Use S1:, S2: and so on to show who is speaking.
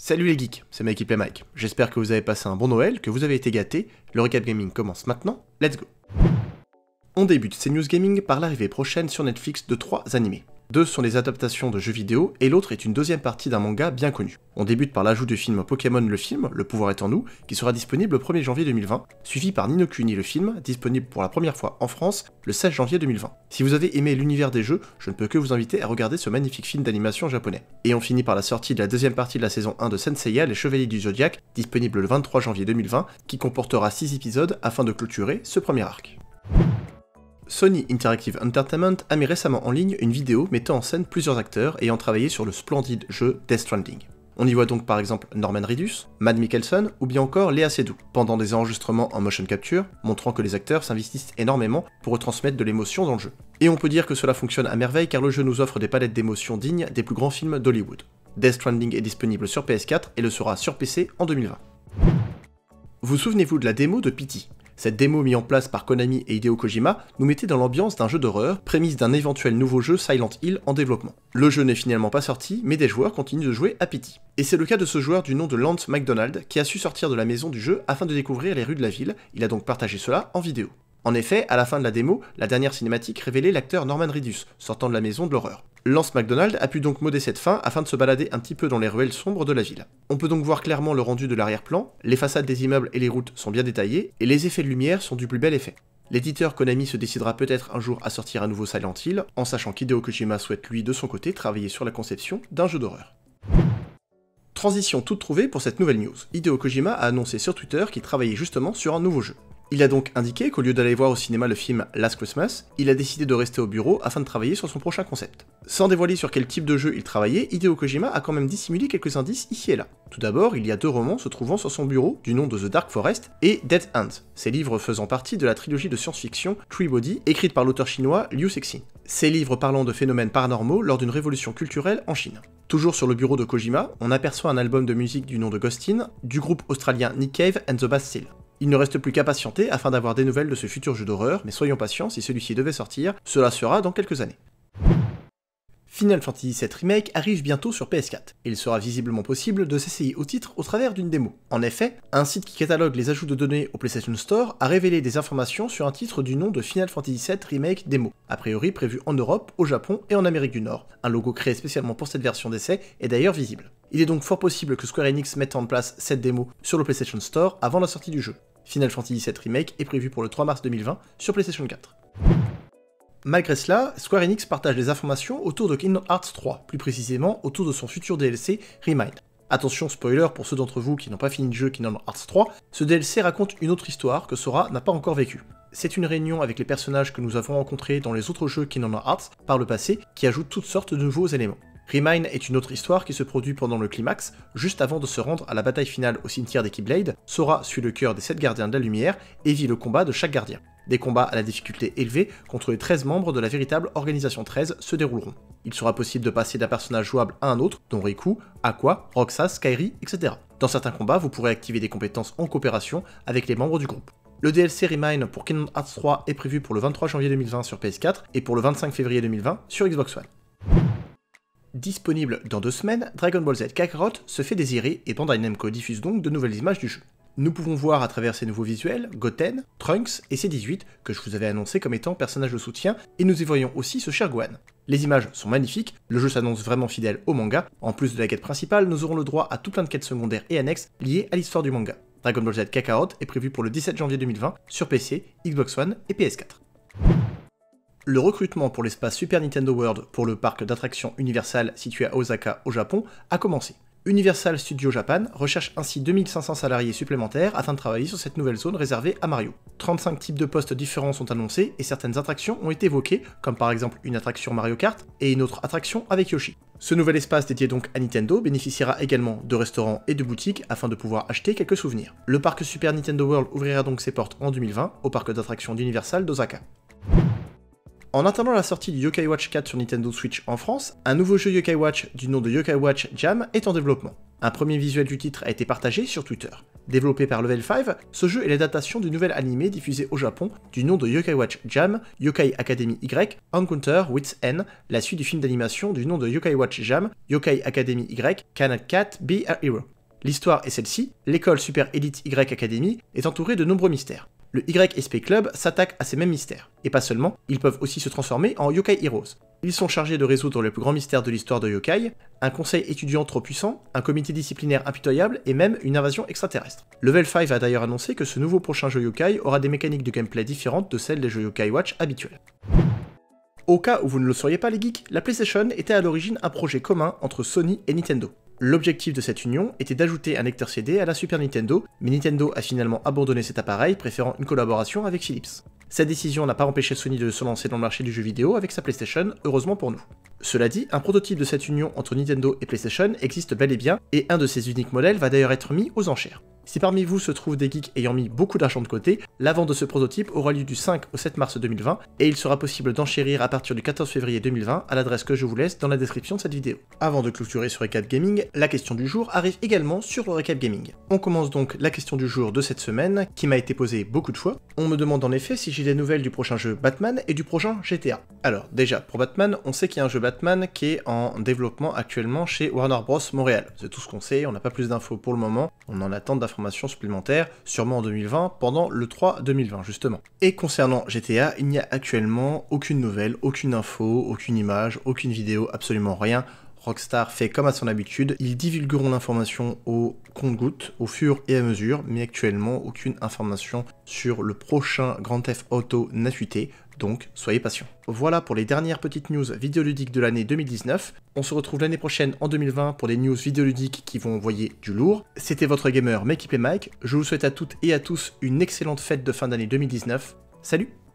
S1: Salut les geeks, c'est ma équipe Mike. J'espère que vous avez passé un bon Noël, que vous avez été gâtés. Le recap gaming commence maintenant, let's go On débute ces news gaming par l'arrivée prochaine sur Netflix de 3 animés. Deux sont les adaptations de jeux vidéo et l'autre est une deuxième partie d'un manga bien connu. On débute par l'ajout du film Pokémon le film, Le pouvoir est en nous, qui sera disponible le 1er janvier 2020, suivi par Ninokuni le film, disponible pour la première fois en France le 16 janvier 2020. Si vous avez aimé l'univers des jeux, je ne peux que vous inviter à regarder ce magnifique film d'animation japonais. Et on finit par la sortie de la deuxième partie de la saison 1 de Senseiya, Les Chevaliers du Zodiac, disponible le 23 janvier 2020, qui comportera 6 épisodes afin de clôturer ce premier arc. Sony Interactive Entertainment a mis récemment en ligne une vidéo mettant en scène plusieurs acteurs ayant travaillé sur le splendide jeu Death Stranding. On y voit donc par exemple Norman Reedus, Matt Mikkelsen ou bien encore Léa Seydoux, pendant des enregistrements en motion capture, montrant que les acteurs s'investissent énormément pour retransmettre de l'émotion dans le jeu. Et on peut dire que cela fonctionne à merveille car le jeu nous offre des palettes d'émotions dignes des plus grands films d'Hollywood. Death Stranding est disponible sur PS4 et le sera sur PC en 2020. Vous souvenez-vous de la démo de Pity e? Cette démo mise en place par Konami et Hideo Kojima nous mettait dans l'ambiance d'un jeu d'horreur, prémisse d'un éventuel nouveau jeu Silent Hill en développement. Le jeu n'est finalement pas sorti, mais des joueurs continuent de jouer à pitié. Et c'est le cas de ce joueur du nom de Lance McDonald qui a su sortir de la maison du jeu afin de découvrir les rues de la ville, il a donc partagé cela en vidéo. En effet, à la fin de la démo, la dernière cinématique révélait l'acteur Norman Reedus, sortant de la maison de l'horreur. Lance MacDonald a pu donc moder cette fin afin de se balader un petit peu dans les ruelles sombres de la ville. On peut donc voir clairement le rendu de l'arrière-plan, les façades des immeubles et les routes sont bien détaillées, et les effets de lumière sont du plus bel effet. L'éditeur Konami se décidera peut-être un jour à sortir un nouveau Silent Hill, en sachant qu'Hideo Kojima souhaite lui de son côté travailler sur la conception d'un jeu d'horreur. Transition toute trouvée pour cette nouvelle news. Hideo Kojima a annoncé sur Twitter qu'il travaillait justement sur un nouveau jeu. Il a donc indiqué qu'au lieu d'aller voir au cinéma le film Last Christmas, il a décidé de rester au bureau afin de travailler sur son prochain concept. Sans dévoiler sur quel type de jeu il travaillait, Hideo Kojima a quand même dissimulé quelques indices ici et là. Tout d'abord, il y a deux romans se trouvant sur son bureau du nom de The Dark Forest et Dead Hand, ces livres faisant partie de la trilogie de science-fiction Tree Body écrite par l'auteur chinois Liu Cixin. Ces livres parlant de phénomènes paranormaux lors d'une révolution culturelle en Chine. Toujours sur le bureau de Kojima, on aperçoit un album de musique du nom de Ghostin, du groupe australien Nick Cave and the Bastille. Il ne reste plus qu'à patienter afin d'avoir des nouvelles de ce futur jeu d'horreur, mais soyons patients, si celui-ci devait sortir, cela sera dans quelques années. Final Fantasy VII Remake arrive bientôt sur PS4. Il sera visiblement possible de s'essayer au titre au travers d'une démo. En effet, un site qui catalogue les ajouts de données au PlayStation Store a révélé des informations sur un titre du nom de Final Fantasy VII Remake Démo, a priori prévu en Europe, au Japon et en Amérique du Nord. Un logo créé spécialement pour cette version d'essai est d'ailleurs visible. Il est donc fort possible que Square Enix mette en place cette démo sur le PlayStation Store avant la sortie du jeu. Final Fantasy VII Remake est prévu pour le 3 mars 2020 sur PlayStation 4. Malgré cela, Square Enix partage des informations autour de Kingdom Hearts 3, plus précisément autour de son futur DLC Remind. Attention spoiler pour ceux d'entre vous qui n'ont pas fini le jeu Kingdom Hearts 3, ce DLC raconte une autre histoire que Sora n'a pas encore vécue. C'est une réunion avec les personnages que nous avons rencontrés dans les autres jeux Kingdom Hearts par le passé qui ajoute toutes sortes de nouveaux éléments. Remine est une autre histoire qui se produit pendant le climax, juste avant de se rendre à la bataille finale au cimetière des Sora suit le cœur des 7 gardiens de la lumière et vit le combat de chaque gardien. Des combats à la difficulté élevée contre les 13 membres de la véritable Organisation 13 se dérouleront. Il sera possible de passer d'un personnage jouable à un autre, dont Riku, Aqua, Roxas, Kairi, etc. Dans certains combats, vous pourrez activer des compétences en coopération avec les membres du groupe. Le DLC Remine pour Kingdom Hearts 3 est prévu pour le 23 janvier 2020 sur PS4 et pour le 25 février 2020 sur Xbox One. Disponible dans deux semaines, Dragon Ball Z Kakarot se fait désirer et Bandai Namco diffuse donc de nouvelles images du jeu. Nous pouvons voir à travers ces nouveaux visuels Goten, Trunks et C18 que je vous avais annoncé comme étant personnages de soutien et nous y voyons aussi ce cher Gohan. Les images sont magnifiques, le jeu s'annonce vraiment fidèle au manga, en plus de la quête principale nous aurons le droit à tout plein de quêtes secondaires et annexes liées à l'histoire du manga. Dragon Ball Z Kakarot est prévu pour le 17 janvier 2020 sur PC, Xbox One et PS4 le recrutement pour l'espace Super Nintendo World pour le parc d'attractions Universal situé à Osaka au Japon a commencé. Universal Studio Japan recherche ainsi 2500 salariés supplémentaires afin de travailler sur cette nouvelle zone réservée à Mario. 35 types de postes différents sont annoncés et certaines attractions ont été évoquées, comme par exemple une attraction Mario Kart et une autre attraction avec Yoshi. Ce nouvel espace dédié donc à Nintendo bénéficiera également de restaurants et de boutiques afin de pouvoir acheter quelques souvenirs. Le parc Super Nintendo World ouvrira donc ses portes en 2020 au parc d'attractions d'Universal d'Osaka. En attendant la sortie du Yokai Watch 4 sur Nintendo Switch en France, un nouveau jeu Yokai Watch du nom de Yokai Watch Jam est en développement. Un premier visuel du titre a été partagé sur Twitter. Développé par Level 5, ce jeu est l'adaptation du nouvel animé diffusé au Japon du nom de Yokai Watch Jam, Yokai Academy Y, Encounter with N, la suite du film d'animation du nom de Yokai Watch Jam, Yokai Academy Y, Can a Cat Be a Hero. L'histoire est celle-ci, l'école Super Elite Y Academy est entourée de nombreux mystères le YSP Club s'attaque à ces mêmes mystères. Et pas seulement, ils peuvent aussi se transformer en Yokai Heroes. Ils sont chargés de résoudre le plus grand mystère de l'histoire de Yokai, un conseil étudiant trop puissant, un comité disciplinaire impitoyable et même une invasion extraterrestre. Level 5 a d'ailleurs annoncé que ce nouveau prochain jeu Yokai aura des mécaniques de gameplay différentes de celles des jeux Yokai Watch habituels. Au cas où vous ne le sauriez pas les geeks, la PlayStation était à l'origine un projet commun entre Sony et Nintendo. L'objectif de cette union était d'ajouter un lecteur CD à la Super Nintendo, mais Nintendo a finalement abandonné cet appareil, préférant une collaboration avec Philips. Cette décision n'a pas empêché Sony de se lancer dans le marché du jeu vidéo avec sa PlayStation, heureusement pour nous. Cela dit, un prototype de cette union entre Nintendo et PlayStation existe bel et bien, et un de ses uniques modèles va d'ailleurs être mis aux enchères. Si parmi vous se trouvent des geeks ayant mis beaucoup d'argent de côté, la vente de ce prototype aura lieu du 5 au 7 mars 2020 et il sera possible d'enchérir à partir du 14 février 2020 à l'adresse que je vous laisse dans la description de cette vidéo. Avant de clôturer sur Recap Gaming, la question du jour arrive également sur le Recap Gaming. On commence donc la question du jour de cette semaine qui m'a été posée beaucoup de fois. On me demande en effet si j'ai des nouvelles du prochain jeu Batman et du prochain GTA. Alors déjà, pour Batman, on sait qu'il y a un jeu Batman qui est en développement actuellement chez Warner Bros Montréal. C'est tout ce qu'on sait, on n'a pas plus d'infos pour le moment, on en attend d'informations supplémentaires, sûrement en 2020, pendant le 3 2020 justement. Et concernant GTA, il n'y a actuellement aucune nouvelle, aucune info, aucune image, aucune vidéo, absolument rien Rockstar fait comme à son habitude, ils divulgueront l'information au compte-goutte au fur et à mesure, mais actuellement aucune information sur le prochain Grand F Auto n'a donc soyez patients. Voilà pour les dernières petites news vidéoludiques de l'année 2019. On se retrouve l'année prochaine en 2020 pour des news vidéoludiques qui vont envoyer du lourd. C'était votre gamer Makey et Mike. Je vous souhaite à toutes et à tous une excellente fête de fin d'année 2019. Salut